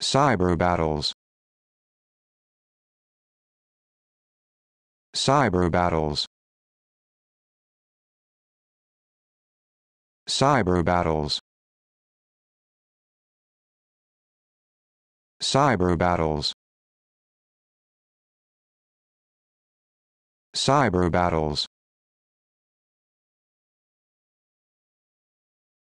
Cyber battles. Cyber battles. Cyber battles. Cyber battles. Cyber battles.